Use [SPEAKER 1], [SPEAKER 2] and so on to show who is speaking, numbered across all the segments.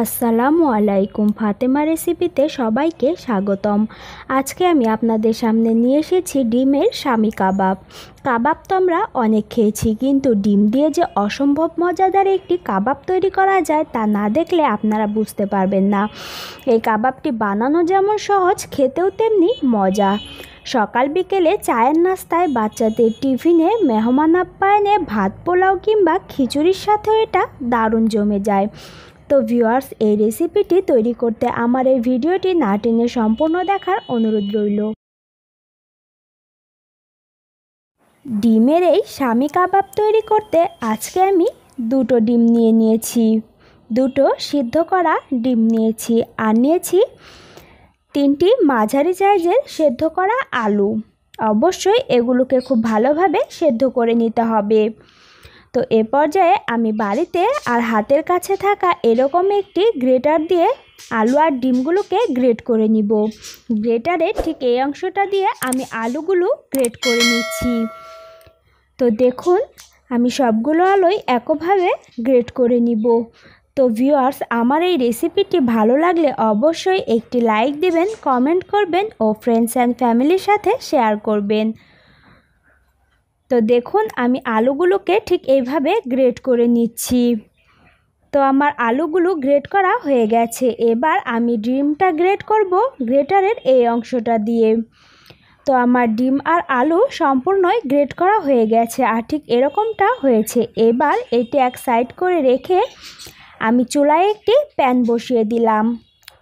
[SPEAKER 1] আসসালামু আলাইকুম ফাতেমা রেসিপিতে সবাইকে স্বাগতম আজকে আমি আপনাদের সামনে নিয়ে এসেছি ডিমের স্বামী কাবাব কাবাব তো আমরা অনেক খেয়েছি কিন্তু ডিম দিয়ে যে অসম্ভব মজাদার একটি কাবাব তৈরি করা যায় তা না দেখলে আপনারা বুঝতে পারবেন না এই কাবাবটি বানানো যেমন সহজ খেতেও তেমনি মজা সকাল বিকেলে চায়ের নাস্তায় বাচ্চাদের টিফিনে মেহমান আপ্যায়নে ভাত পোলাও কিংবা খিচুড়ির সাথেও এটা দারুণ জমে যায় তো ভিউয়ার্স এই রেসিপিটি তৈরি করতে আমার এই ভিডিওটি না টেনে সম্পূর্ণ দেখার অনুরোধ রইল ডিমের এই স্বামী কাবাব তৈরি করতে আজকে আমি দুটো ডিম নিয়ে নিয়েছি দুটো সিদ্ধ করা ডিম নিয়েছি আর নিয়েছি তিনটি মাঝারি সাইজের সেদ্ধ করা আলু অবশ্যই এগুলোকে খুব ভালোভাবে সেদ্ধ করে নিতে হবে তো এ পর্যায়ে আমি বাড়িতে আর হাতের কাছে থাকা এরকম একটি গ্রেটার দিয়ে আলু আর ডিমগুলোকে গ্রেট করে নিব গ্রেটারে ঠিক এই অংশটা দিয়ে আমি আলুগুলো গ্রেট করে নিচ্ছি তো দেখুন আমি সবগুলো আলোই একভাবে গ্রেট করে নিব তো ভিউয়ার্স আমার এই রেসিপিটি ভালো লাগলে অবশ্যই একটি লাইক দেবেন কমেন্ট করবেন ও ফ্রেন্ডস অ্যান্ড ফ্যামিলির সাথে শেয়ার করবেন তো দেখুন আমি আলুগুলোকে ঠিক এইভাবে গ্রেট করে নিচ্ছি তো আমার আলুগুলো গ্রেট করা হয়ে গেছে এবার আমি ডিমটা গ্রেট করব গ্রেটারের এই অংশটা দিয়ে তো আমার ডিম আর আলু সম্পূর্ণই গ্রেট করা হয়ে গেছে আর ঠিক এরকমটা হয়েছে এবার এটি এক সাইড করে রেখে আমি চুলায় একটি প্যান বসিয়ে দিলাম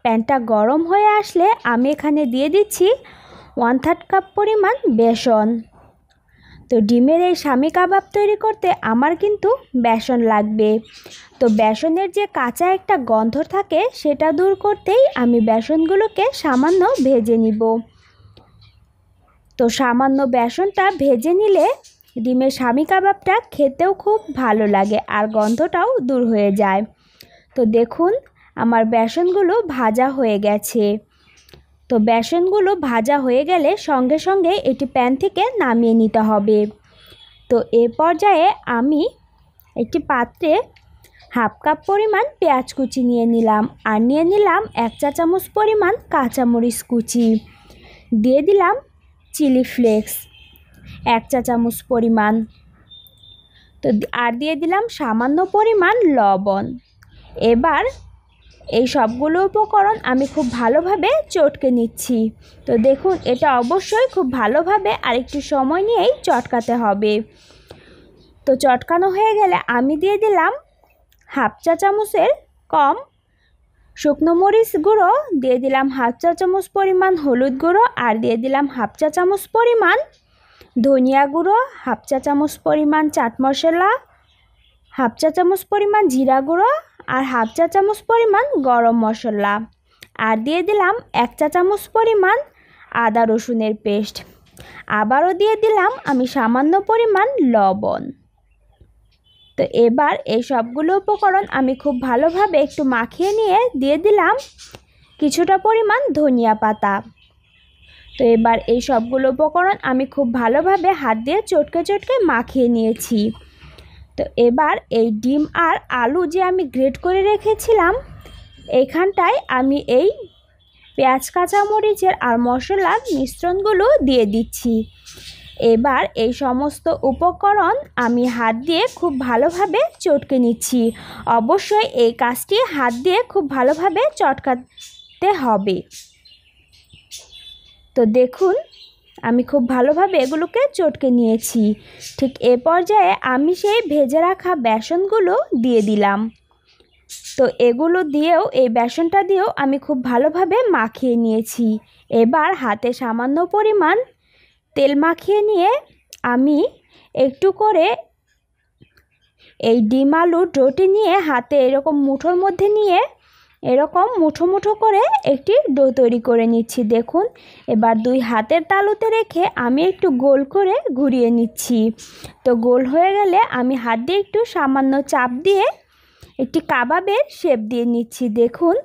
[SPEAKER 1] প্যানটা গরম হয়ে আসলে আমি এখানে দিয়ে দিচ্ছি ওয়ান থার্ড কাপ পরিমাণ বেসন তো ডিমের এই স্বামী কাবাব তৈরি করতে আমার কিন্তু বেসন লাগবে তো বেসনের যে কাঁচা একটা গন্ধ থাকে সেটা দূর করতেই আমি বেসনগুলোকে সামান্য ভেজে নিব তো সামান্য বেসনটা ভেজে নিলে ডিমের স্বামী কাবাবটা খেতেও খুব ভালো লাগে আর গন্ধটাও দূর হয়ে যায় তো দেখুন আমার বেসনগুলো ভাজা হয়ে গেছে তো বেসনগুলো ভাজা হয়ে গেলে সঙ্গে সঙ্গে এটি প্যান থেকে নামিয়ে নিতে হবে তো এ পর্যায়ে আমি একটি পাত্রে হাফ কাপ পরিমাণ পেঁয়াজ কুচি নিয়ে নিলাম আর নিয়ে নিলাম এক চা চামচ পরিমাণ কাঁচামরিচ কুচি দিয়ে দিলাম চিলি ফ্লেক্স এক চা চামচ পরিমাণ তো আর দিয়ে দিলাম সামান্য পরিমাণ লবণ এবার এই সবগুলো উপকরণ আমি খুব ভালোভাবে চটকে নিচ্ছি তো দেখুন এটা অবশ্যই খুব ভালোভাবে আরেকটু সময় নিয়েই চটকাতে হবে তো চটকানো হয়ে গেলে আমি দিয়ে দিলাম হাফ চা চামচের কম শুকনো মরিচ গুঁড়ো দিয়ে দিলাম হাফ চা চামচ পরিমাণ হলুদ গুঁড়ো আর দিয়ে দিলাম হাফ চা চামচ পরিমাণ ধনিয়া গুঁড়ো হাফ চা চামচ পরিমাণ চাট মশলা হাফ চা চামচ পরিমাণ জিরা গুঁড়ো আর হাফ চা চামচ পরিমাণ গরম মশলা আর দিয়ে দিলাম এক চা চামচ পরিমাণ আদা রসুনের পেস্ট আবারও দিয়ে দিলাম আমি সামান্য পরিমাণ লবণ তো এবার এই সবগুলো উপকরণ আমি খুব ভালোভাবে একটু মাখিয়ে নিয়ে দিয়ে দিলাম কিছুটা পরিমাণ ধনিয়া পাতা তো এবার এই সবগুলো উপকরণ আমি খুব ভালোভাবে হাত দিয়ে চটকে চটকে মাখিয়ে নিয়েছি তো এবার এই ডিম আর আলু যে আমি গ্রেট করে রেখেছিলাম এখানটায় আমি এই পেঁয়াজ কাঁচামরিচের আর মশলার মিশ্রণগুলো দিয়ে দিচ্ছি এবার এই সমস্ত উপকরণ আমি হাত দিয়ে খুব ভালোভাবে চটকে নিচ্ছি অবশ্যই এই কাজটি হাত দিয়ে খুব ভালোভাবে চটকাতে হবে তো দেখুন আমি খুব ভালোভাবে এগুলোকে চটকে নিয়েছি ঠিক এ পর্যায়ে আমি সেই ভেজে রাখা বেসনগুলো দিয়ে দিলাম তো এগুলো দিয়েও এই বেসনটা দিয়েও আমি খুব ভালোভাবে মাখিয়ে নিয়েছি এবার হাতে সামান্য পরিমাণ তেল মাখিয়ে নিয়ে আমি একটু করে এই ডিম আলু ডোটি নিয়ে হাতে এরকম মুঠোর মধ্যে নিয়ে এরকম মুঠো মুঠো করে একটি ডো তৈরি করে নিচ্ছি দেখুন এবার দুই হাতের তালুতে রেখে আমি একটু গোল করে ঘুরিয়ে নিচ্ছি তো গোল হয়ে গেলে আমি হাত দিয়ে একটু সামান্য চাপ দিয়ে একটি কাবাবের শেপ দিয়ে নিচ্ছি দেখুন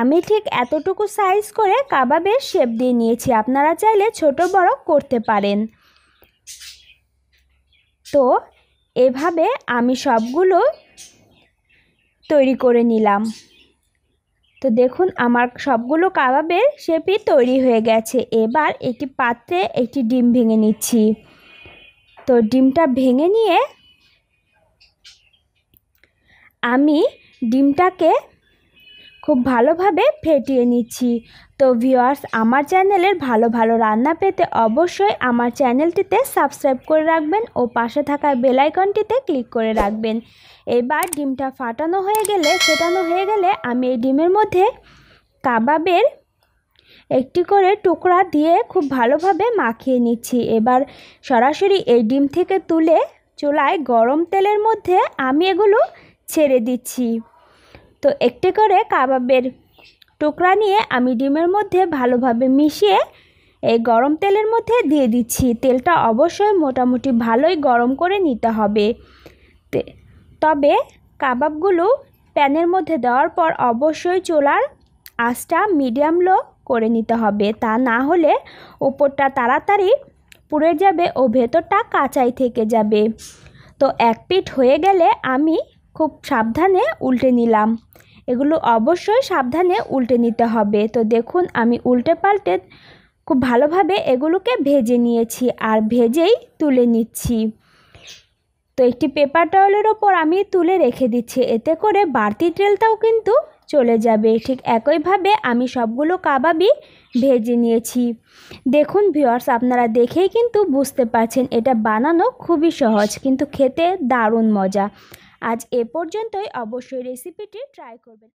[SPEAKER 1] আমি ঠিক এতটুকু সাইজ করে কাবাবের শেপ দিয়ে নিয়েছি আপনারা চাইলে ছোট বড় করতে পারেন তো এভাবে আমি সবগুলো তৈরি করে নিলাম তো দেখুন আমার সবগুলো কাবাবের শেপই তৈরি হয়ে গেছে এবার একটি পাত্রে একটি ডিম ভেঙে নিচ্ছি তো ডিমটা ভেঙে নিয়ে আমি ডিমটাকে খুব ভালোভাবে ফেটিয়ে নিচ্ছি তো ভিওয়ার্স আমার চ্যানেলের ভালো ভালো রান্না পেতে অবশ্যই আমার চ্যানেলটিতে সাবস্ক্রাইব করে রাখবেন ও পাশে থাকা বেলাইকনটিতে ক্লিক করে রাখবেন এবার ডিমটা ফাটানো হয়ে গেলে ফেটানো হয়ে গেলে আমি এই ডিমের মধ্যে কাবাবের একটি করে টুকরা দিয়ে খুব ভালোভাবে মাখিয়ে নিচ্ছি এবার সরাসরি এই ডিম থেকে তুলে চুলায় গরম তেলের মধ্যে আমি এগুলো ছেড়ে দিচ্ছি তো একটি করে কাবাবের টুকরা নিয়ে আমি ডিমের মধ্যে ভালোভাবে মিশিয়ে এই গরম তেলের মধ্যে দিয়ে দিচ্ছি তেলটা অবশ্যই মোটামুটি ভালোই গরম করে নিতে হবে তবে কাবাবগুলো প্যানের মধ্যে দেওয়ার পর অবশ্যই চোলার আঁচটা মিডিয়াম লো করে নিতে হবে তা না হলে ওপরটা তাড়াতাড়ি পুড়ে যাবে ও ভেতরটা কাঁচাই থেকে যাবে তো এক পিঠ হয়ে গেলে আমি খুব সাবধানে উল্টে নিলাম এগুলো অবশ্যই সাবধানে উল্টে নিতে হবে তো দেখুন আমি উল্টে পাল্টে খুব ভালোভাবে এগুলোকে ভেজে নিয়েছি আর ভেজেই তুলে নিচ্ছি তো একটি পেপার টাওয়েলের ওপর আমি তুলে রেখে দিচ্ছি এতে করে বাড়তি তেলটাও কিন্তু চলে যাবে ঠিক একইভাবে আমি সবগুলো কাবাবই ভেজে নিয়েছি দেখুন ভিওয়ার্স আপনারা দেখেই কিন্তু বুঝতে পারছেন এটা বানানো খুবই সহজ কিন্তু খেতে দারুণ মজা আজ এ পর্যন্তই অবশ্যই রেসিপিটি ট্রাই করবেন